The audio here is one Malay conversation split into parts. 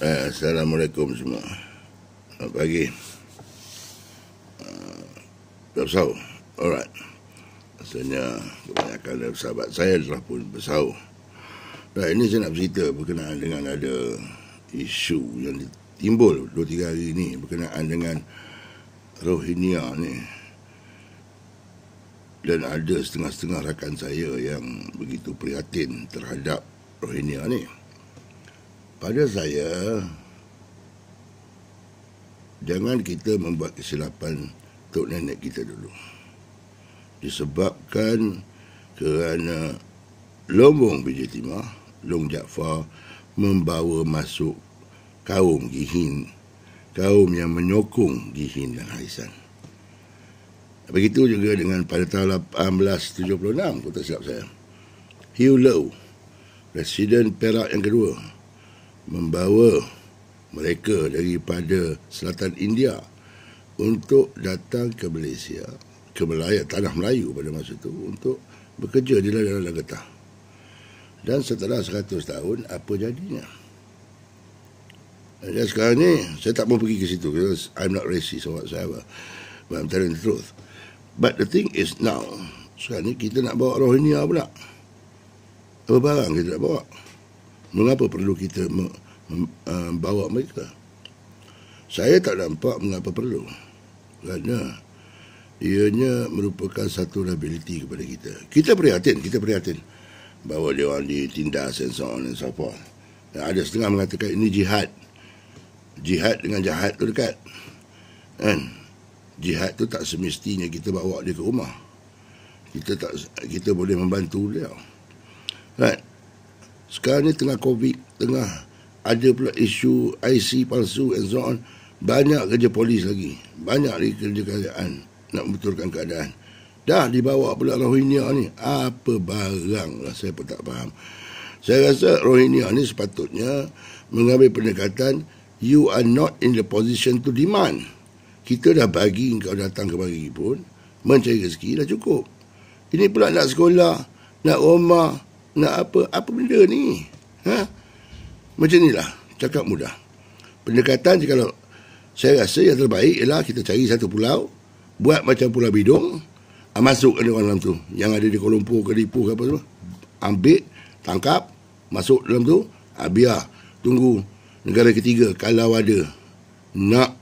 Eh, Assalamualaikum semua. Selamat pagi. Dah eh, bersahur? Alright. Maksudnya kebanyakan dari sahabat saya telah pun bersahur. Dan ini saya nak cerita berkenaan dengan ada isu yang timbul 2-3 hari ini berkenaan dengan Rohingya ni. Dan ada setengah-setengah rakan saya yang begitu prihatin terhadap Rohingya ni pada saya jangan kita membuat kesilapan untuk nenek kita dulu disebabkan kerana lombong biji timah Long Jaafar membawa masuk kaum Gihin kaum yang menyokong Gihin dan Harisan begitu juga dengan pada tahun 1876 kota tak silap saya Hugh Lowe Presiden Perak yang kedua membawa mereka daripada selatan India untuk datang ke Malaysia, ke Melayu, tanah Melayu pada masa itu untuk bekerja di ladang-ladang getah. Dan setelah 100 tahun, apa jadinya? Dan sekarang ni, saya tak mau pergi ke situ. Because I'm not racist or whatsoever. But I'm telling the truth. But the thing is now, sekarang ni kita nak bawa Rohingya pula. Apa barang kita nak bawa? mengapa perlu kita membawa eh, mereka saya tak nampak mengapa perlu kerana ianya merupakan satu liability kepada kita kita prihatin kita prihatin bahawa dia orang ditindas and so on and so forth dan ada setengah mengatakan ini jihad jihad dengan jahat tu dekat kan jihad tu tak semestinya kita bawa dia ke rumah kita tak kita boleh membantu dia right kan? sekarang ni tengah covid tengah ada pula isu IC palsu and so on banyak kerja polis lagi banyak lagi kerja kerajaan nak membetulkan keadaan dah dibawa pula Rohingya ni apa barang lah saya pun tak faham saya rasa Rohingya ni sepatutnya mengambil pendekatan you are not in the position to demand kita dah bagi kau datang ke kemari pun mencari rezeki dah cukup ini pula nak sekolah nak rumah nak apa apa benda ni ha macam inilah cakap mudah pendekatan je kalau saya rasa yang terbaik ialah kita cari satu pulau buat macam pulau bidung ah, masuk ke dalam tu yang ada di Kuala Lumpur ke Lipuh ke apa tu ambil tangkap masuk dalam tu ah, biar tunggu negara ketiga kalau ada nak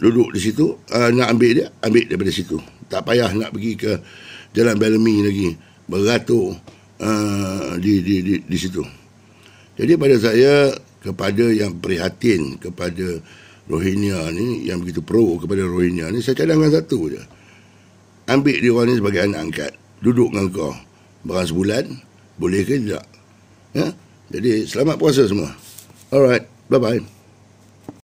duduk di situ uh, nak ambil dia ambil daripada situ tak payah nak pergi ke jalan Bellamy lagi beratur Ah, di, di, di, di situ. Jadi pada saya kepada yang prihatin kepada Rohingya ni yang begitu pro kepada Rohingya ni saya cadangkan satu je. Ambil dia orang ni sebagai anak angkat. Duduk dengan kau barang sebulan boleh ke tidak? Ya. Jadi selamat puasa semua. Alright, bye-bye.